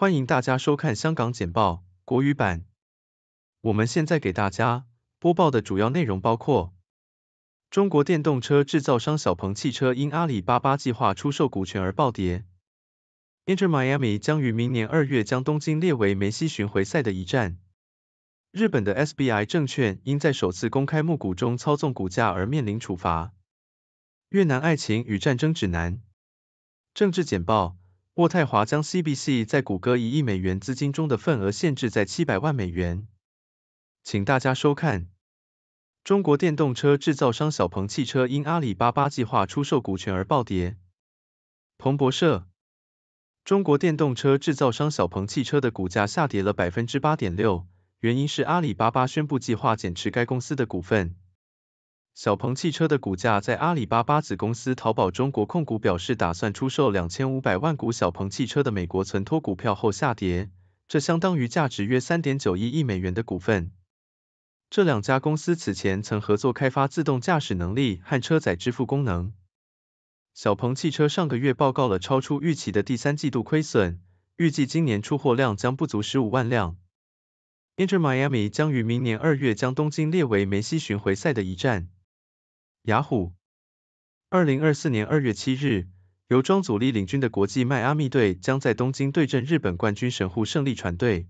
欢迎大家收看香港简报国语版。我们现在给大家播报的主要内容包括：中国电动车制造商小鹏汽车因阿里巴巴计划出售股权而暴跌；Inter Miami 将于明年二月将东京列为梅西巡回赛的一站；日本的 SBI 证券因在首次公开募股中操纵股价而面临处罚；越南《爱情与战争指南》；政治简报。渥太华将 CBC 在谷歌一亿美元资金中的份额限制在七百万美元。请大家收看。中国电动车制造商小鹏汽车因阿里巴巴计划出售股权而暴跌。彭博社，中国电动车制造商小鹏汽车的股价下跌了百分之八点六，原因是阿里巴巴宣布计划减持该公司的股份。小鹏汽车的股价在阿里巴巴子公司淘宝中国控股表示打算出售两千五百万股小鹏汽车的美国存托股票后下跌，这相当于价值约三点九亿亿美元的股份。这两家公司此前曾合作开发自动驾驶能力和车载支付功能。小鹏汽车上个月报告了超出预期的第三季度亏损，预计今年出货量将不足十五万辆。迈阿密将于明年二月将东京列为梅西巡回赛的一站。雅虎，二零二四年二月七日，由庄祖力领军的国际迈阿密队将在东京对阵日本冠军神户胜利船队。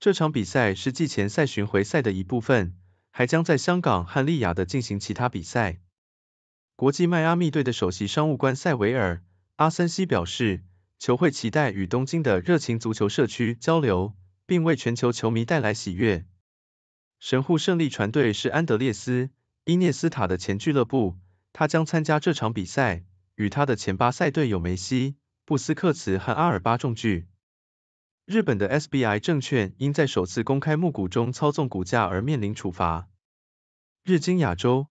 这场比赛是季前赛巡回赛的一部分，还将在香港和利雅得进行其他比赛。国际迈阿密队的首席商务官塞维尔·阿森西表示，球会期待与东京的热情足球社区交流，并为全球球迷带来喜悦。神户胜利船队是安德烈斯。伊涅斯塔的前俱乐部，他将参加这场比赛，与他的前巴萨队友梅西、布斯克茨和阿尔巴重聚。日本的 SBI 证券因在首次公开募股中操纵股价而面临处罚。日经亚洲，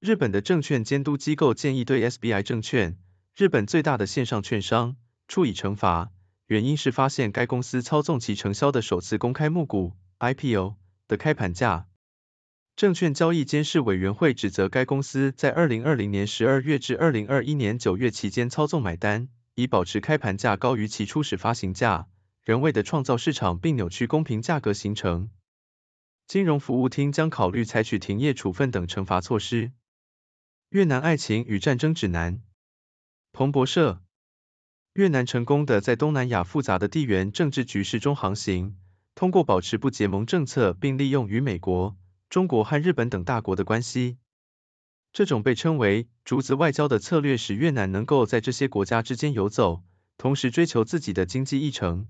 日本的证券监督机构建议对 SBI 证券，日本最大的线上券商，处以惩罚，原因是发现该公司操纵其承销的首次公开募股 IPO 的开盘价。证券交易监事委员会指责该公司在2020年12月至2021年9月期间操纵买单，以保持开盘价高于其初始发行价，人为的创造市场并扭曲公平价格形成。金融服务厅将考虑采取停业处分等惩罚措施。《越南爱情与战争指南》，彭博社。越南成功的在东南亚复杂的地缘政治局势中航行，通过保持不结盟政策并利用与美国。中国和日本等大国的关系，这种被称为“竹子外交”的策略，使越南能够在这些国家之间游走，同时追求自己的经济议程。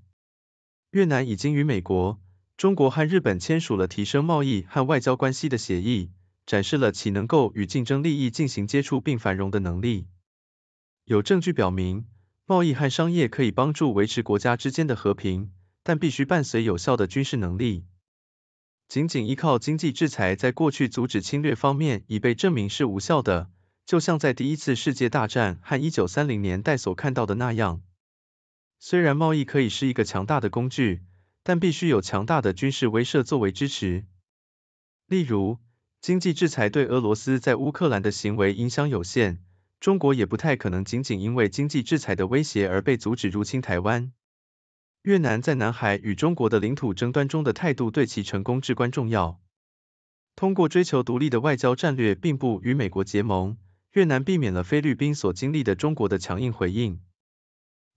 越南已经与美国、中国和日本签署了提升贸易和外交关系的协议，展示了其能够与竞争利益进行接触并繁荣的能力。有证据表明，贸易和商业可以帮助维持国家之间的和平，但必须伴随有效的军事能力。仅仅依靠经济制裁，在过去阻止侵略方面已被证明是无效的，就像在第一次世界大战和1930年代所看到的那样。虽然贸易可以是一个强大的工具，但必须有强大的军事威慑作为支持。例如，经济制裁对俄罗斯在乌克兰的行为影响有限，中国也不太可能仅仅因为经济制裁的威胁而被阻止入侵台湾。越南在南海与中国的领土争端中的态度对其成功至关重要。通过追求独立的外交战略，并不与美国结盟，越南避免了菲律宾所经历的中国的强硬回应。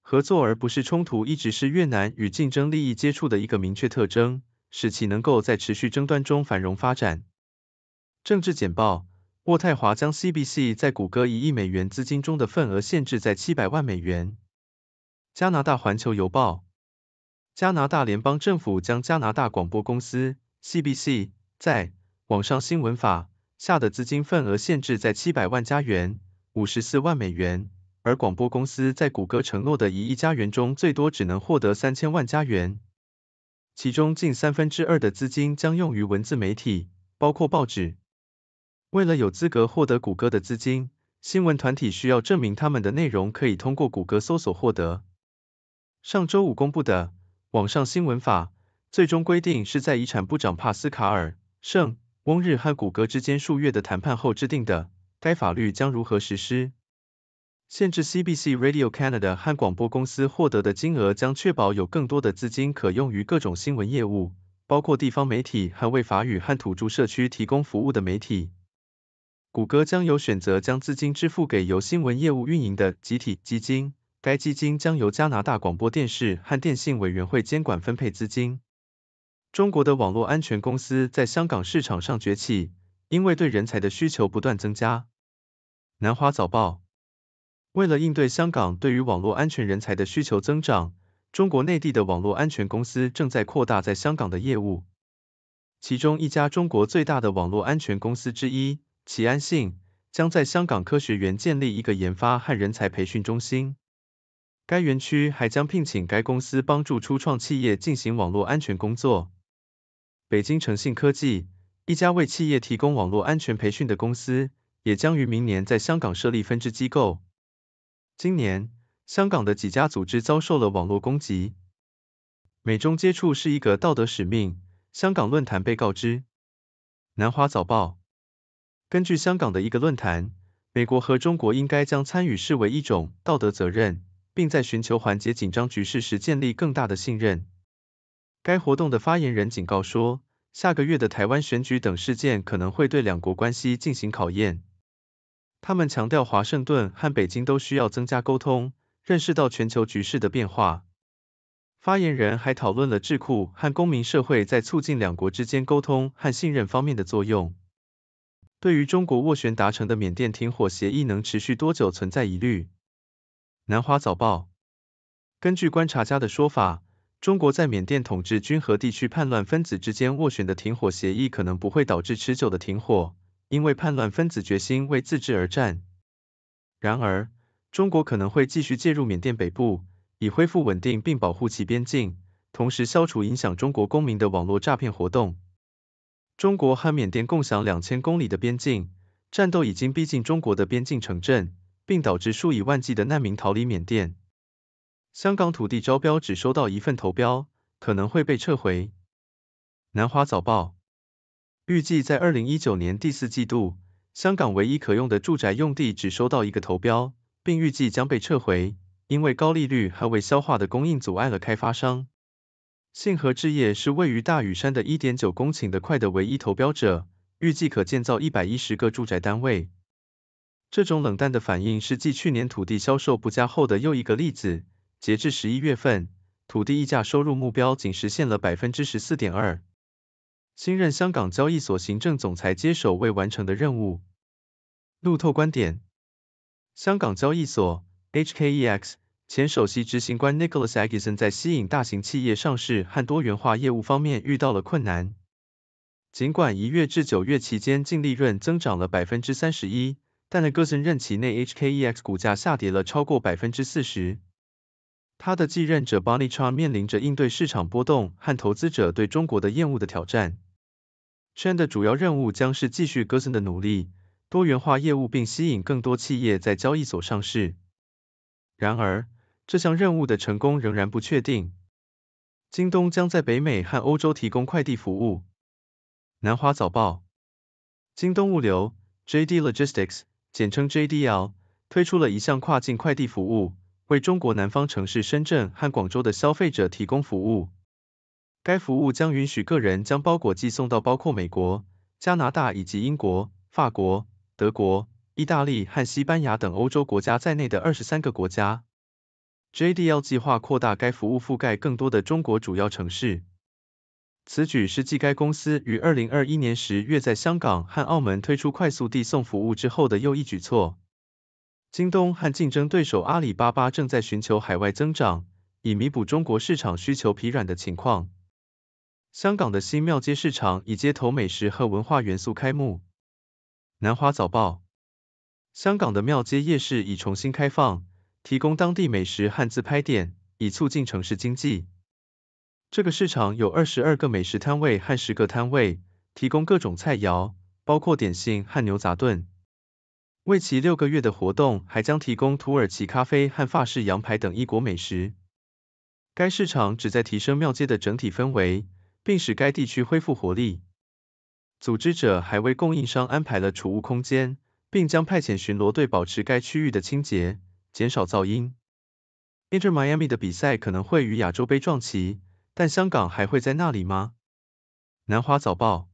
合作而不是冲突一直是越南与竞争利益接触的一个明确特征，使其能够在持续争端中繁荣发展。政治简报：渥太华将 CBC 在谷歌一亿美元资金中的份额限制在七百万美元。加拿大环球邮报。加拿大联邦政府将加拿大广播公司 （CBC） 在网上新闻法下的资金份额限制在七百万加元（五十四万美元），而广播公司在谷歌承诺的一亿加元中最多只能获得三千万加元，其中近三分之二的资金将用于文字媒体，包括报纸。为了有资格获得谷歌的资金，新闻团体需要证明他们的内容可以通过谷歌搜索获得。上周五公布的。网上新闻法最终规定是在遗产部长帕斯卡尔·圣翁日和谷歌之间数月的谈判后制定的。该法律将如何实施？限制 CBC Radio Canada 和广播公司获得的金额将确保有更多的资金可用于各种新闻业务，包括地方媒体和为法语和土著社区提供服务的媒体。谷歌将有选择将资金支付给由新闻业务运营的集体基金。该基金将由加拿大广播电视和电信委员会监管分配资金。中国的网络安全公司在香港市场上崛起，因为对人才的需求不断增加。南华早报为了应对香港对于网络安全人才的需求增长，中国内地的网络安全公司正在扩大在香港的业务。其中一家中国最大的网络安全公司之一齐安信将在香港科学园建立一个研发和人才培训中心。该园区还将聘请该公司帮助初创企业进行网络安全工作。北京诚信科技，一家为企业提供网络安全培训的公司，也将于明年在香港设立分支机构。今年，香港的几家组织遭受了网络攻击。美中接触是一个道德使命，香港论坛被告知。南华早报，根据香港的一个论坛，美国和中国应该将参与视为一种道德责任。并在寻求缓解紧张局势时建立更大的信任。该活动的发言人警告说，下个月的台湾选举等事件可能会对两国关系进行考验。他们强调，华盛顿和北京都需要增加沟通，认识到全球局势的变化。发言人还讨论了智库和公民社会在促进两国之间沟通和信任方面的作用。对于中国斡旋达成的缅甸停火协议能持续多久，存在疑虑。南华早报根据观察家的说法，中国在缅甸统治军和地区叛乱分子之间斡旋的停火协议可能不会导致持久的停火，因为叛乱分子决心为自治而战。然而，中国可能会继续介入缅甸北部，以恢复稳定并保护其边境，同时消除影响中国公民的网络诈骗活动。中国和缅甸共享2000公里的边境，战斗已经逼近中国的边境城镇。并导致数以万计的难民逃离缅甸。香港土地招标只收到一份投标，可能会被撤回。南华早报预计在2019年第四季度，香港唯一可用的住宅用地只收到一个投标，并预计将被撤回，因为高利率和未消化的供应阻碍了开发商。信和置业是位于大屿山的1.9公顷的块的唯一投标者，预计可建造110个住宅单位。这种冷淡的反应是继去年土地销售不佳后的又一个例子。截至十一月份，土地溢价收入目标仅实现了百分之十四点二。新任香港交易所行政总裁接手未完成的任务。路透观点：香港交易所 （HKEX） 前首席执行官 Nicholas a g i s o n 在吸引大型企业上市和多元化业务方面遇到了困难。尽管一月至九月期间净利润增长了百分之三十一。但在戈 n 任期内，HKEX 股价下跌了超过百分之四十。他的继任者 Bonnie Chan 面临着应对市场波动和投资者对中国的厌恶的挑战。Chan 的主要任务将是继续戈 n 的努力，多元化业务并吸引更多企业在交易所上市。然而，这项任务的成功仍然不确定。京东将在北美和欧洲提供快递服务。南华早报，京东物流，JD Logistics。简称 JDL 推出了一项跨境快递服务，为中国南方城市深圳和广州的消费者提供服务。该服务将允许个人将包裹寄送到包括美国、加拿大以及英国、法国、德国、意大利和西班牙等欧洲国家在内的23个国家。JDL 计划扩大该服务覆盖更多的中国主要城市。此举是继该公司于2021年10月在香港和澳门推出快速递送服务之后的又一举措。京东和竞争对手阿里巴巴正在寻求海外增长，以弥补中国市场需求疲软的情况。香港的新庙街市场以街头美食和文化元素开幕。南华早报：香港的庙街夜市已重新开放，提供当地美食和自拍点，以促进城市经济。这个市场有二十二个美食摊位和十个摊位，提供各种菜肴，包括点心和牛杂炖。为期六个月的活动还将提供土耳其咖啡和法式羊排等异国美食。该市场旨在提升庙街的整体氛围，并使该地区恢复活力。组织者还为供应商安排了储物空间，并将派遣巡逻队保持该区域的清洁，减少噪音。i n t e r Miami 的比赛可能会与亚洲杯撞齐，但香港还会在那里吗？南华早报，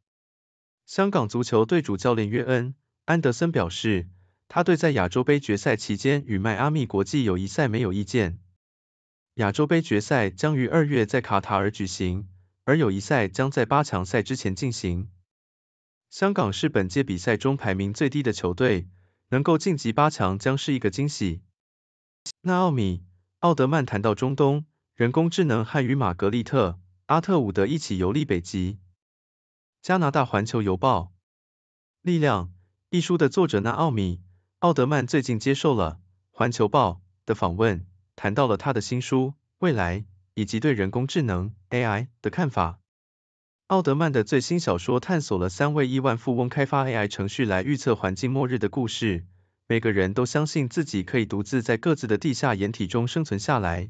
香港足球队主教练约恩·安德森表示，他对在亚洲杯决赛期间与迈阿密国际友谊赛没有意见。亚洲杯决赛将于二月在卡塔尔举行，而友谊赛将在八强赛之前进行。香港是本届比赛中排名最低的球队，能够晋级八强将是一个惊喜。纳奥米·奥德曼谈到中东。人工智能和与玛格丽特·阿特伍德一起游历北极，《加拿大环球邮报》力量一书的作者纳奥米·奥德曼最近接受了《环球报》的访问，谈到了他的新书《未来》以及对人工智能 AI 的看法。奥德曼的最新小说探索了三位亿万富翁开发 AI 程序来预测环境末日的故事，每个人都相信自己可以独自在各自的地下掩体中生存下来。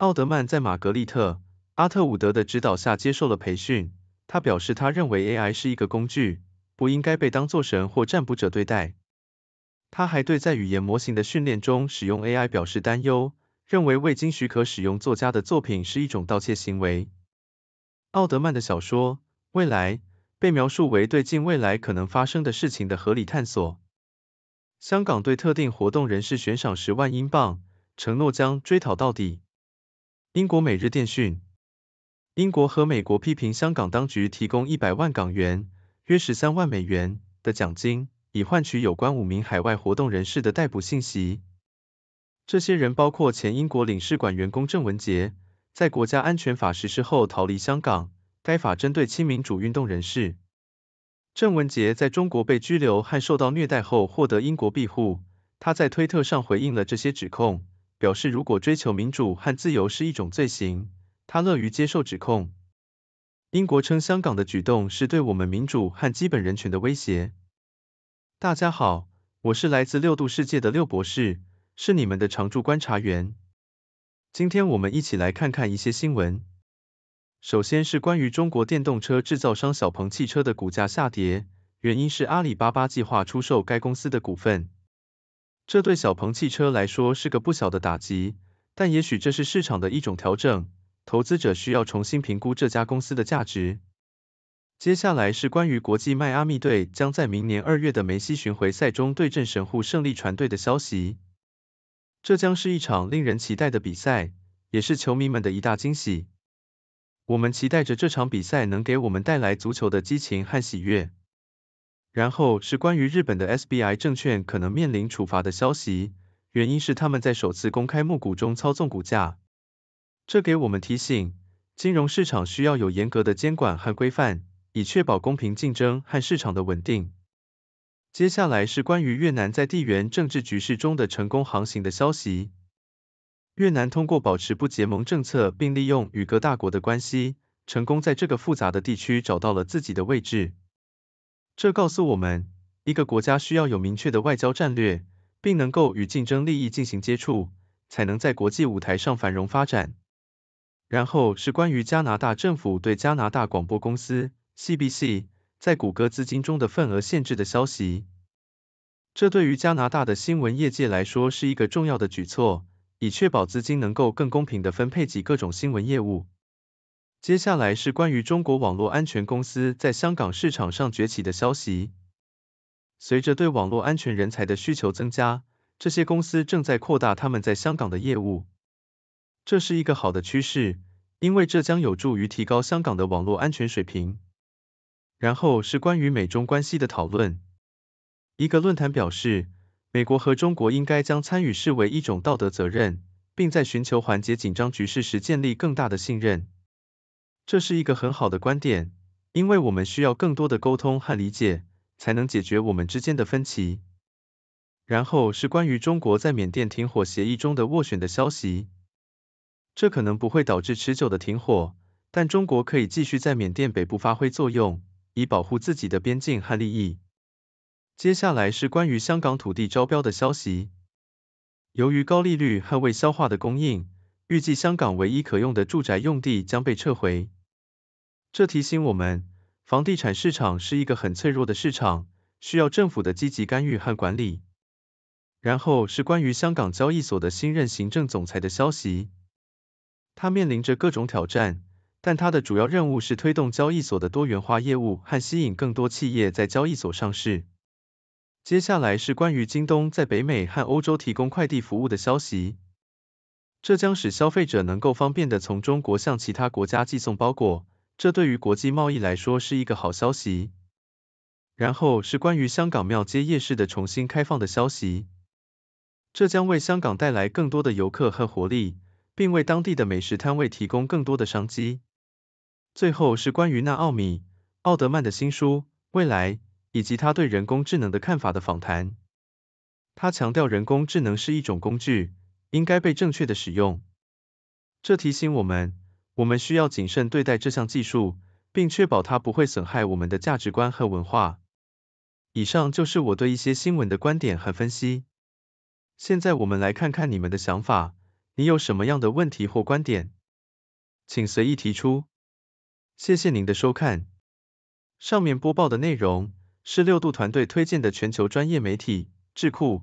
奥德曼在玛格丽特·阿特伍德的指导下接受了培训。他表示，他认为 AI 是一个工具，不应该被当作神或占卜者对待。他还对在语言模型的训练中使用 AI 表示担忧，认为未经许可使用作家的作品是一种盗窃行为。奥德曼的小说《未来》被描述为对近未来可能发生的事情的合理探索。香港对特定活动人士悬赏十万英镑，承诺将追讨到底。英国每日电讯：英国和美国批评香港当局提供一百万港元（约十三万美元）的奖金，以换取有关五名海外活动人士的逮捕信息。这些人包括前英国领事馆员工郑文杰，在国家安全法实施后逃离香港。该法针对亲民主运动人士。郑文杰在中国被拘留和受到虐待后，获得英国庇护。他在推特上回应了这些指控。表示如果追求民主和自由是一种罪行，他乐于接受指控。英国称香港的举动是对我们民主和基本人权的威胁。大家好，我是来自六度世界的六博士，是你们的常驻观察员。今天我们一起来看看一些新闻。首先是关于中国电动车制造商小鹏汽车的股价下跌，原因是阿里巴巴计划出售该公司的股份。这对小鹏汽车来说是个不小的打击，但也许这是市场的一种调整，投资者需要重新评估这家公司的价值。接下来是关于国际迈阿密队将在明年二月的梅西巡回赛中对阵神户胜利船队的消息，这将是一场令人期待的比赛，也是球迷们的一大惊喜。我们期待着这场比赛能给我们带来足球的激情和喜悦。然后是关于日本的 SBI 证券可能面临处罚的消息，原因是他们在首次公开募股中操纵股价。这给我们提醒，金融市场需要有严格的监管和规范，以确保公平竞争和市场的稳定。接下来是关于越南在地缘政治局势中的成功航行的消息。越南通过保持不结盟政策，并利用与各大国的关系，成功在这个复杂的地区找到了自己的位置。这告诉我们，一个国家需要有明确的外交战略，并能够与竞争利益进行接触，才能在国际舞台上繁荣发展。然后是关于加拿大政府对加拿大广播公司 CBC 在谷歌资金中的份额限制的消息。这对于加拿大的新闻业界来说是一个重要的举措，以确保资金能够更公平的分配给各种新闻业务。接下来是关于中国网络安全公司在香港市场上崛起的消息。随着对网络安全人才的需求增加，这些公司正在扩大他们在香港的业务。这是一个好的趋势，因为这将有助于提高香港的网络安全水平。然后是关于美中关系的讨论。一个论坛表示，美国和中国应该将参与视为一种道德责任，并在寻求缓解紧张局势时建立更大的信任。这是一个很好的观点，因为我们需要更多的沟通和理解，才能解决我们之间的分歧。然后是关于中国在缅甸停火协议中的斡旋的消息，这可能不会导致持久的停火，但中国可以继续在缅甸北部发挥作用，以保护自己的边境和利益。接下来是关于香港土地招标的消息，由于高利率和未消化的供应。预计香港唯一可用的住宅用地将被撤回，这提醒我们，房地产市场是一个很脆弱的市场，需要政府的积极干预和管理。然后是关于香港交易所的新任行政总裁的消息，他面临着各种挑战，但他的主要任务是推动交易所的多元化业务和吸引更多企业在交易所上市。接下来是关于京东在北美和欧洲提供快递服务的消息。这将使消费者能够方便地从中国向其他国家寄送包裹，这对于国际贸易来说是一个好消息。然后是关于香港庙街夜市的重新开放的消息，这将为香港带来更多的游客和活力，并为当地的美食摊位提供更多的商机。最后是关于纳奥米·奥德曼的新书《未来》以及他对人工智能的看法的访谈。他强调人工智能是一种工具。应该被正确的使用，这提醒我们，我们需要谨慎对待这项技术，并确保它不会损害我们的价值观和文化。以上就是我对一些新闻的观点和分析。现在我们来看看你们的想法，你有什么样的问题或观点，请随意提出。谢谢您的收看。上面播报的内容是六度团队推荐的全球专业媒体智库。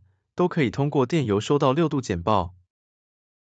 都可以通过电邮收到六度简报。